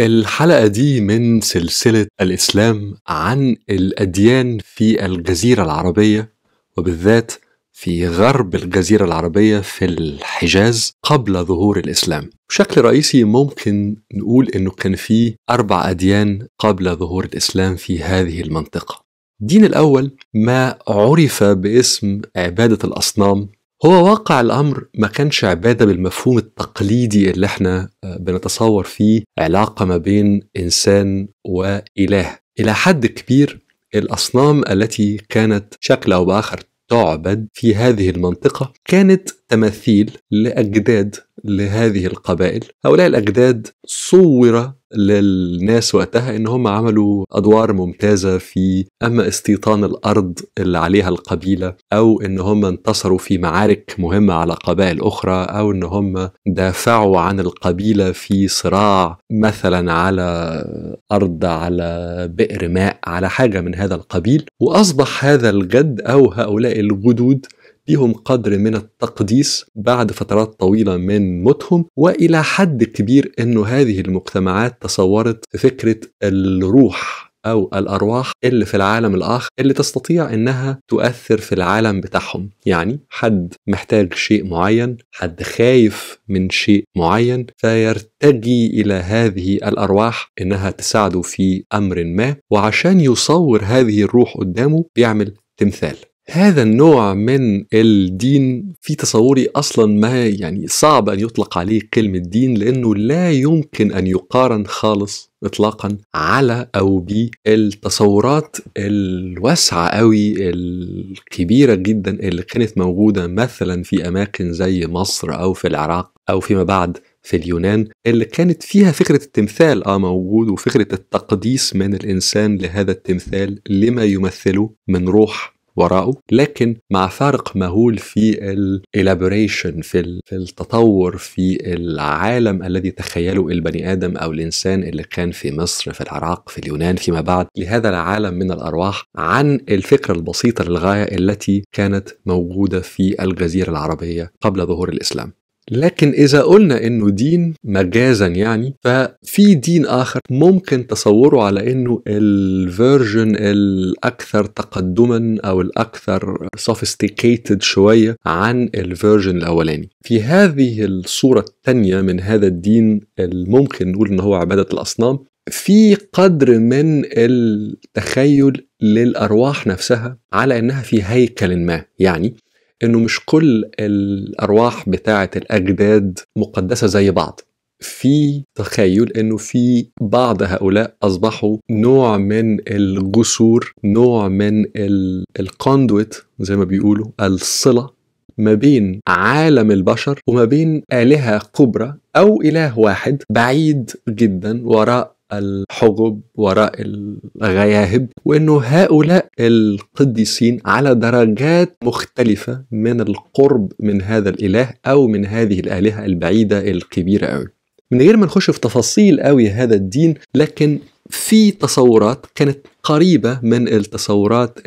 الحلقة دي من سلسلة الإسلام عن الأديان في الجزيرة العربية وبالذات في غرب الجزيرة العربية في الحجاز قبل ظهور الإسلام بشكل رئيسي ممكن نقول أنه كان في أربع أديان قبل ظهور الإسلام في هذه المنطقة الدين الأول ما عرف باسم عبادة الأصنام هو واقع الأمر ما كانش عبادة بالمفهوم التقليدي اللي احنا آه، بنتصور فيه علاقة ما بين إنسان وإله إلى حد كبير الأصنام التي كانت شكل أو بآخر تعبد في هذه المنطقة كانت تماثيل لأجداد لهذه القبائل هؤلاء الأجداد صور للناس وقتها ان هم عملوا ادوار ممتازه في اما استيطان الارض اللي عليها القبيله او ان هم انتصروا في معارك مهمه على قبائل اخرى او ان هم دافعوا عن القبيله في صراع مثلا على ارض على بئر ماء على حاجه من هذا القبيل واصبح هذا الجد او هؤلاء الجدود ليهم قدر من التقديس بعد فترات طويلة من موتهم وإلى حد كبير أنه هذه المجتمعات تصورت فكرة الروح أو الأرواح اللي في العالم الآخر اللي تستطيع إنها تؤثر في العالم بتاعهم يعني حد محتاج شيء معين حد خايف من شيء معين فيرتجي إلى هذه الأرواح إنها تساعده في أمر ما وعشان يصور هذه الروح قدامه بيعمل تمثال هذا النوع من الدين في تصوري اصلا ما يعني صعب ان يطلق عليه كلمه دين لانه لا يمكن ان يقارن خالص اطلاقا على او بالتصورات الواسعه قوي الكبيره جدا اللي كانت موجوده مثلا في اماكن زي مصر او في العراق او فيما بعد في اليونان اللي كانت فيها فكرة التمثال آه موجود وفكرة التقديس من الإنسان لهذا التمثال لما يمثله من روح وراءه لكن مع فارق مهول في الالابوريشن في التطور في العالم الذي تخيله البني ادم او الانسان اللي كان في مصر في العراق في اليونان فيما بعد لهذا العالم من الارواح عن الفكره البسيطه للغايه التي كانت موجوده في الجزيره العربيه قبل ظهور الاسلام لكن إذا قلنا إنه دين مجازا يعني ففي دين آخر ممكن تصوره على إنه الفيرجن الأكثر تقدما أو الأكثر sophisticated شوية عن الفيرجن الأولاني في هذه الصورة الثانية من هذا الدين الممكن نقول إن هو عبادة الأصنام في قدر من التخيل للارواح نفسها على انها في هيكل ما يعني انه مش كل الارواح بتاعه الاجداد مقدسه زي بعض في تخيل انه في بعض هؤلاء اصبحوا نوع من الجسور نوع من الكوندويت زي ما بيقولوا الصله ما بين عالم البشر وما بين آلهة كبرى أو إله واحد بعيد جدا وراء الحجب وراء الغياهب وأنه هؤلاء القديسين على درجات مختلفة من القرب من هذا الإله أو من هذه الآلهة البعيدة الكبيرة أوي من غير ما نخش في تفاصيل قوي هذا الدين لكن في تصورات كانت قريبة من التصورات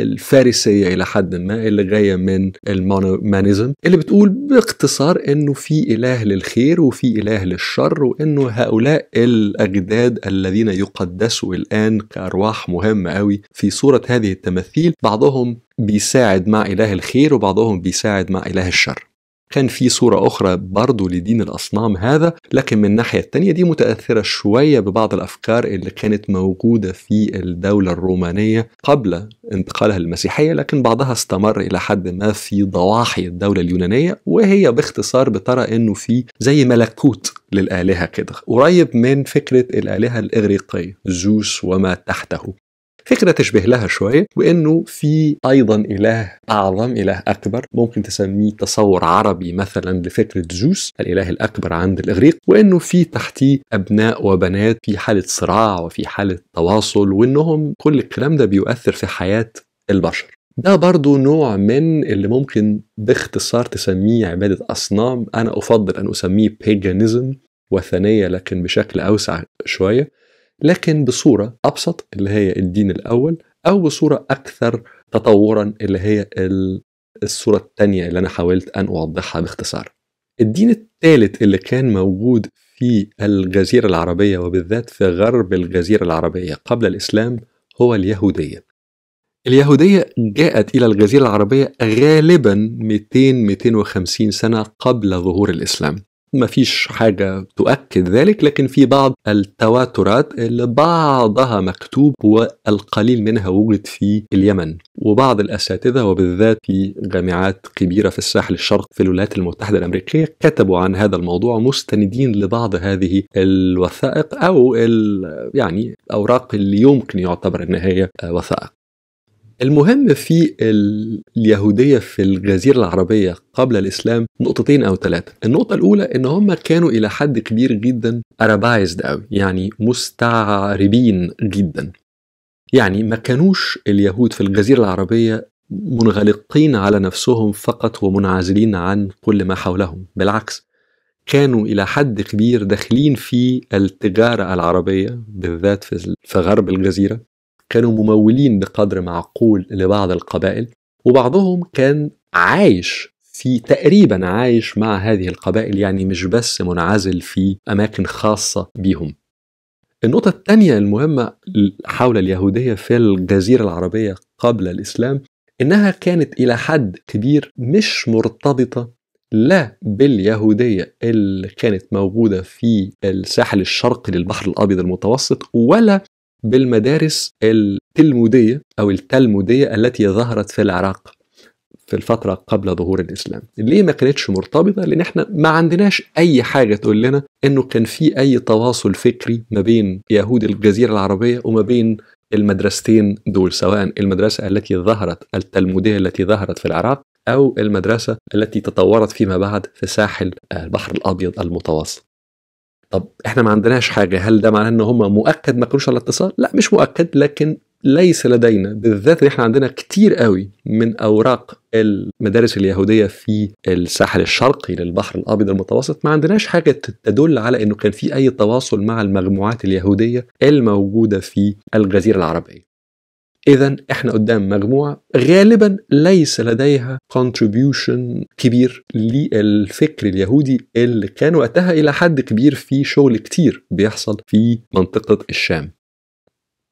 الفارسية إلى حد ما اللي جاية من المانيزم اللي بتقول باختصار إنه في إله للخير وفي إله للشر وإنه هؤلاء الأجداد الذين يقدسوا الآن كأرواح مهمة أوي في صورة هذه التماثيل بعضهم بيساعد مع إله الخير وبعضهم بيساعد مع إله الشر كان في صورة أخرى برضو لدين الأصنام هذا لكن من الناحية التانية دي متأثرة شوية ببعض الأفكار اللي كانت موجودة في الدولة الرومانية قبل انتقالها للمسيحية لكن بعضها استمر إلى حد ما في ضواحي الدولة اليونانية وهي باختصار بترى إنه في زي ملكوت للآلهة كده قريب من فكرة الآلهة الإغريقية زوس وما تحته فكرة تشبه لها شوية وإنه في أيضا إله أعظم إله أكبر ممكن تسميه تصور عربي مثلا لفكرة زوس الإله الأكبر عند الإغريق وإنه في تحتيه أبناء وبنات في حالة صراع وفي حالة تواصل وإنهم كل الكلام ده بيؤثر في حياة البشر ده برضو نوع من اللي ممكن باختصار تسميه عبادة أصنام أنا أفضل أن أسميه بيجانيزم وثنية لكن بشكل أوسع شوية لكن بصورة أبسط اللي هي الدين الأول أو بصورة أكثر تطورا اللي هي الصورة الثانية اللي أنا حاولت أن أوضحها باختصار الدين الثالث اللي كان موجود في الجزيرة العربية وبالذات في غرب الجزيرة العربية قبل الإسلام هو اليهودية اليهودية جاءت إلى الجزيرة العربية غالبا 200-250 سنة قبل ظهور الإسلام ما فيش حاجة تؤكد ذلك لكن في بعض التواترات اللي بعضها مكتوب والقليل منها وجد في اليمن وبعض الأساتذة وبالذات في جامعات كبيرة في الساحل الشرق في الولايات المتحدة الأمريكية كتبوا عن هذا الموضوع مستندين لبعض هذه الوثائق أو يعني الأوراق اللي يمكن يعتبر أن هي وثائق المهم في اليهودية في الجزيرة العربية قبل الإسلام نقطتين أو ثلاثة النقطة الأولى إن هم كانوا إلى حد كبير جدا أرابايزد أوي يعني مستعربين جدا يعني ما كانوش اليهود في الجزيرة العربية منغلقين على نفسهم فقط ومنعزلين عن كل ما حولهم بالعكس كانوا إلى حد كبير داخلين في التجارة العربية بالذات في غرب الجزيرة كانوا ممولين بقدر معقول لبعض القبائل وبعضهم كان عايش في تقريبا عايش مع هذه القبائل يعني مش بس منعزل في أماكن خاصة بيهم النقطة الثانية المهمة حول اليهودية في الجزيرة العربية قبل الإسلام إنها كانت إلى حد كبير مش مرتبطة لا باليهودية اللي كانت موجودة في الساحل الشرقي للبحر الأبيض المتوسط ولا بالمدارس التلمودية أو التلمودية التي ظهرت في العراق في الفترة قبل ظهور الإسلام ليه ما كانتش مرتبطة لأن احنا ما عندناش أي حاجة تقول لنا أنه كان في أي تواصل فكري ما بين يهود الجزيرة العربية وما بين المدرستين دول سواء المدرسة التي ظهرت التلمودية التي ظهرت في العراق أو المدرسة التي تطورت فيما بعد في ساحل البحر الأبيض المتوسط طب احنا ما عندناش حاجه هل ده معناه ان هم مؤكد ما كانوش على اتصال لا مش مؤكد لكن ليس لدينا بالذات ان احنا عندنا كتير قوي من اوراق المدارس اليهوديه في الساحل الشرقي للبحر الابيض المتوسط ما عندناش حاجه تدل على انه كان في اي تواصل مع المجموعات اليهوديه الموجوده في الجزيره العربيه إذا إحنا قدام مجموعة غالبا ليس لديها contribution كبير للفكر اليهودي اللي كان وقتها إلى حد كبير في شغل كتير بيحصل في منطقة الشام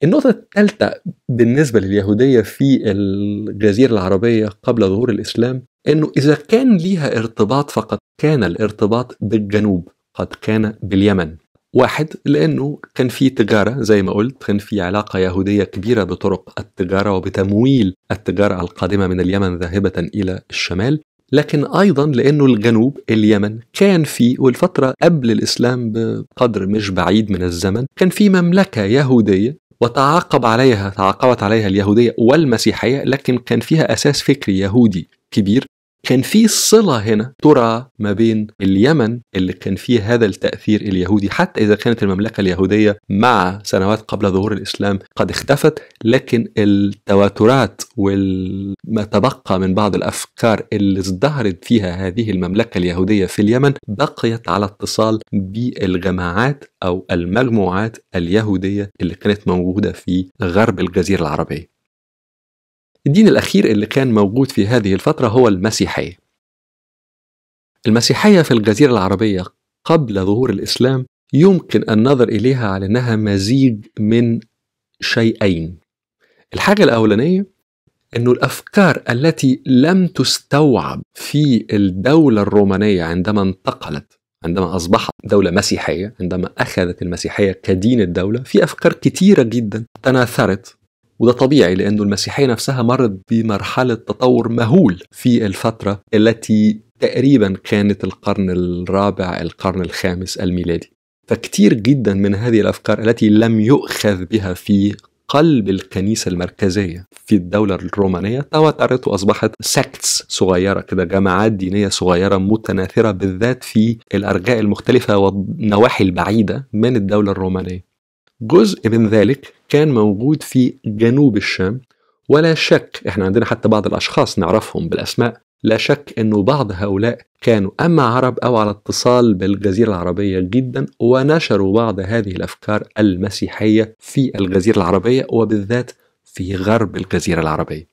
النقطة الثالثة بالنسبة لليهودية في الجزيرة العربية قبل ظهور الإسلام أنه إذا كان ليها ارتباط فقد كان الارتباط بالجنوب قد كان باليمن واحد لأنه كان في تجارة زي ما قلت كان في علاقة يهودية كبيرة بطرق التجارة وبتمويل التجارة القادمة من اليمن ذاهبة إلى الشمال لكن أيضا لأنه الجنوب اليمن كان في والفترة قبل الإسلام بقدر مش بعيد من الزمن كان في مملكة يهودية وتعاقب عليها تعاقبت عليها اليهودية والمسيحية لكن كان فيها أساس فكري يهودي كبير كان في صلة هنا ترى ما بين اليمن اللي كان فيه هذا التأثير اليهودي حتى إذا كانت المملكة اليهودية مع سنوات قبل ظهور الإسلام قد اختفت لكن التواترات وما تبقى من بعض الأفكار اللي ازدهرت فيها هذه المملكة اليهودية في اليمن بقيت على اتصال بالجماعات أو المجموعات اليهودية اللي كانت موجودة في غرب الجزيرة العربية الدين الأخير اللي كان موجود في هذه الفترة هو المسيحية المسيحية في الجزيرة العربية قبل ظهور الإسلام يمكن النظر إليها على أنها مزيج من شيئين الحاجة الأولانية أنه الأفكار التي لم تستوعب في الدولة الرومانية عندما انتقلت عندما أصبحت دولة مسيحية عندما أخذت المسيحية كدين الدولة في أفكار كتيرة جدا تناثرت وده طبيعي لأنه المسيحية نفسها مرت بمرحلة تطور مهول في الفترة التي تقريبا كانت القرن الرابع القرن الخامس الميلادي فكتير جدا من هذه الأفكار التي لم يؤخذ بها في قلب الكنيسة المركزية في الدولة الرومانية توترت وأصبحت سكتس صغيرة كده جماعات دينية صغيرة متناثرة بالذات في الأرجاء المختلفة والنواحي البعيدة من الدولة الرومانية جزء من ذلك كان موجود في جنوب الشام ولا شك احنا عندنا حتى بعض الاشخاص نعرفهم بالاسماء لا شك انه بعض هؤلاء كانوا اما عرب او على اتصال بالجزيره العربيه جدا ونشروا بعض هذه الافكار المسيحيه في الجزيره العربيه وبالذات في غرب الجزيره العربيه.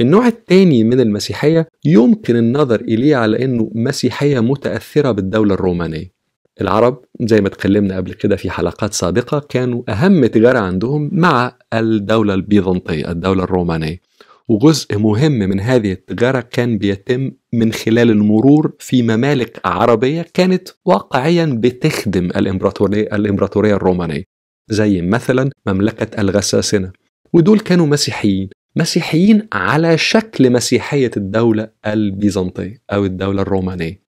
النوع الثاني من المسيحيه يمكن النظر اليه على انه مسيحيه متاثره بالدوله الرومانيه. العرب زي ما اتكلمنا قبل كده في حلقات سابقة كانوا أهم تجارة عندهم مع الدولة البيزنطية الدولة الرومانية وجزء مهم من هذه التجارة كان بيتم من خلال المرور في ممالك عربية كانت واقعيا بتخدم الإمبراطورية, الإمبراطورية الرومانية زي مثلا مملكة الغساسنة ودول كانوا مسيحيين مسيحيين على شكل مسيحية الدولة البيزنطية أو الدولة الرومانية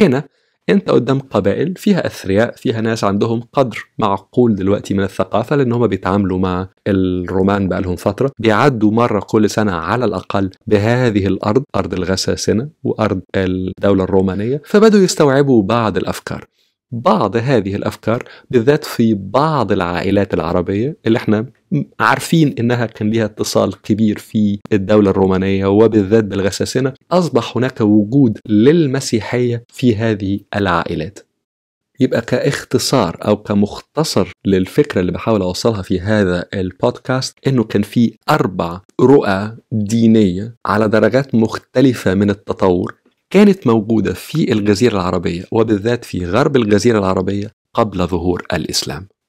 هنا انت قدام قبائل فيها اثرياء فيها ناس عندهم قدر معقول دلوقتي من الثقافه لان هم بيتعاملوا مع الرومان بقى لهم فتره بيعدوا مره كل سنه على الاقل بهذه الارض ارض الغساسنه وارض الدوله الرومانيه فبدوا يستوعبوا بعض الافكار بعض هذه الافكار بالذات في بعض العائلات العربيه اللي احنا عارفين انها كان لها اتصال كبير في الدوله الرومانيه وبالذات بالغساسنه اصبح هناك وجود للمسيحيه في هذه العائلات يبقى كاختصار او كمختصر للفكره اللي بحاول اوصلها في هذا البودكاست انه كان في اربع رؤى دينيه على درجات مختلفه من التطور كانت موجودة في الجزيرة العربية وبالذات في غرب الجزيرة العربية قبل ظهور الإسلام